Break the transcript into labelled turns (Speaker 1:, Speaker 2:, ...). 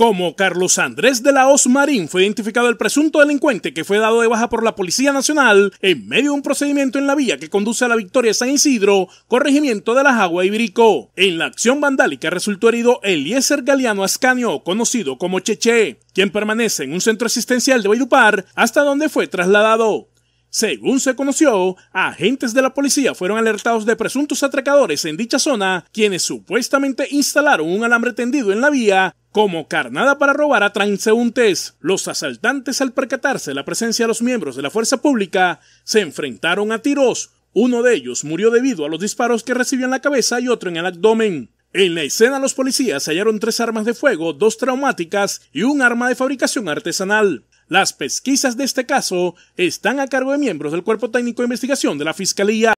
Speaker 1: Como Carlos Andrés de la Os Marín fue identificado el presunto delincuente que fue dado de baja por la Policía Nacional en medio de un procedimiento en la vía que conduce a la Victoria San Isidro, corregimiento de la Jagua y En la acción vandálica resultó herido Eliezer Galeano Ascanio, conocido como Cheche, quien permanece en un centro asistencial de Baidupar hasta donde fue trasladado. Según se conoció, agentes de la policía fueron alertados de presuntos atracadores en dicha zona, quienes supuestamente instalaron un alambre tendido en la vía como carnada para robar a transeúntes, los asaltantes al percatarse de la presencia de los miembros de la fuerza pública se enfrentaron a tiros. Uno de ellos murió debido a los disparos que recibió en la cabeza y otro en el abdomen. En la escena los policías hallaron tres armas de fuego, dos traumáticas y un arma de fabricación artesanal. Las pesquisas de este caso están a cargo de miembros del Cuerpo Técnico de Investigación de la Fiscalía.